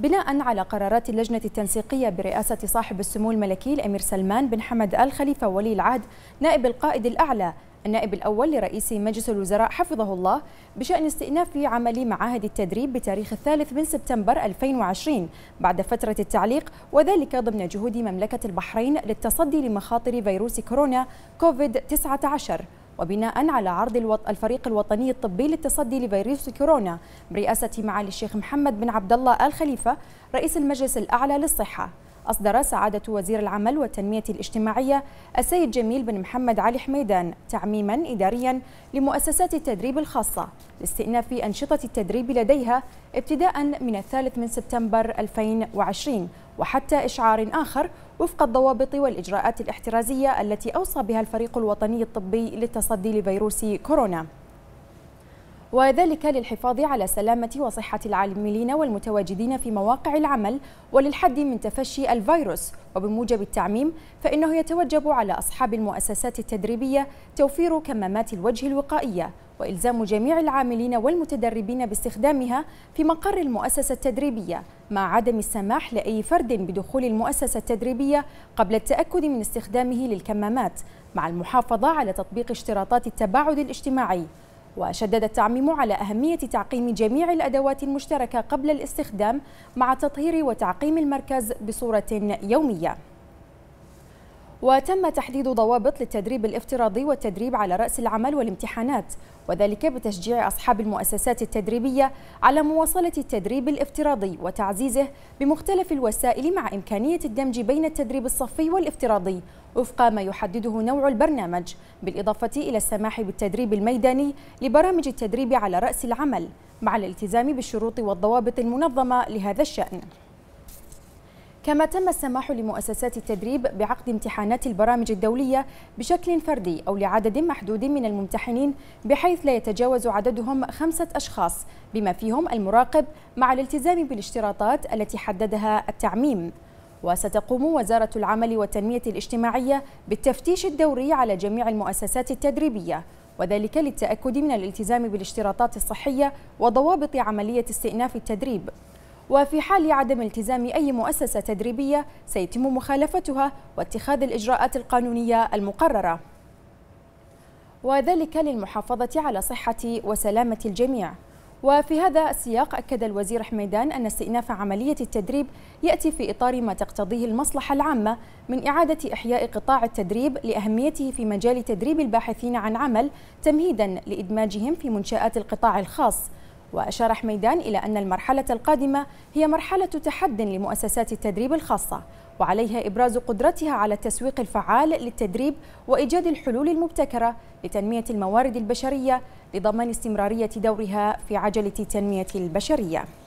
بناء على قرارات اللجنة التنسيقية برئاسة صاحب السمو الملكي الأمير سلمان بن حمد آل خليفة ولي العهد نائب القائد الأعلى النائب الأول لرئيس مجلس الوزراء حفظه الله بشأن استئناف عمل معاهد التدريب بتاريخ الثالث من سبتمبر 2020 بعد فترة التعليق وذلك ضمن جهود مملكة البحرين للتصدي لمخاطر فيروس كورونا كوفيد 19 وبناء على عرض الوط... الفريق الوطني الطبي للتصدي لفيروس كورونا برئاسة معالي الشيخ محمد بن عبد الله آل خليفة رئيس المجلس الأعلى للصحة أصدر سعادة وزير العمل والتنمية الاجتماعية السيد جميل بن محمد علي حميدان تعميما إداريا لمؤسسات التدريب الخاصة لاستئناف أنشطة التدريب لديها ابتداء من الثالث من سبتمبر 2020 وحتى إشعار آخر وفق الضوابط والإجراءات الاحترازية التي أوصى بها الفريق الوطني الطبي للتصدي لفيروس كورونا وذلك للحفاظ على سلامة وصحة العاملين والمتواجدين في مواقع العمل وللحد من تفشي الفيروس وبموجب التعميم فإنه يتوجب على أصحاب المؤسسات التدريبية توفير كمامات الوجه الوقائية وإلزام جميع العاملين والمتدربين باستخدامها في مقر المؤسسة التدريبية مع عدم السماح لأي فرد بدخول المؤسسة التدريبية قبل التأكد من استخدامه للكمامات مع المحافظة على تطبيق اشتراطات التباعد الاجتماعي وشدد التعميم على أهمية تعقيم جميع الأدوات المشتركة قبل الاستخدام مع تطهير وتعقيم المركز بصورة يومية وتم تحديد ضوابط للتدريب الافتراضي والتدريب على رأس العمل والامتحانات وذلك بتشجيع أصحاب المؤسسات التدريبية على مواصلة التدريب الافتراضي وتعزيزه بمختلف الوسائل مع إمكانية الدمج بين التدريب الصفي والافتراضي وفق ما يحدده نوع البرنامج بالإضافة إلى السماح بالتدريب الميداني لبرامج التدريب على رأس العمل مع الالتزام بالشروط والضوابط المنظمة لهذا الشأن كما تم السماح لمؤسسات التدريب بعقد امتحانات البرامج الدولية بشكل فردي أو لعدد محدود من الممتحنين بحيث لا يتجاوز عددهم خمسة أشخاص بما فيهم المراقب مع الالتزام بالاشتراطات التي حددها التعميم وستقوم وزارة العمل والتنمية الاجتماعية بالتفتيش الدوري على جميع المؤسسات التدريبية وذلك للتأكد من الالتزام بالاشتراطات الصحية وضوابط عملية استئناف التدريب وفي حال عدم التزام أي مؤسسة تدريبية سيتم مخالفتها واتخاذ الإجراءات القانونية المقررة وذلك للمحافظة على صحة وسلامة الجميع وفي هذا السياق أكد الوزير حميدان أن استئناف عملية التدريب يأتي في إطار ما تقتضيه المصلحة العامة من إعادة إحياء قطاع التدريب لأهميته في مجال تدريب الباحثين عن عمل تمهيدا لإدماجهم في منشآت القطاع الخاص وأشار حميدان إلى أن المرحلة القادمة هي مرحلة تحد لمؤسسات التدريب الخاصة وعليها إبراز قدرتها على التسويق الفعال للتدريب وإيجاد الحلول المبتكرة لتنمية الموارد البشرية لضمان استمرارية دورها في عجلة تنمية البشرية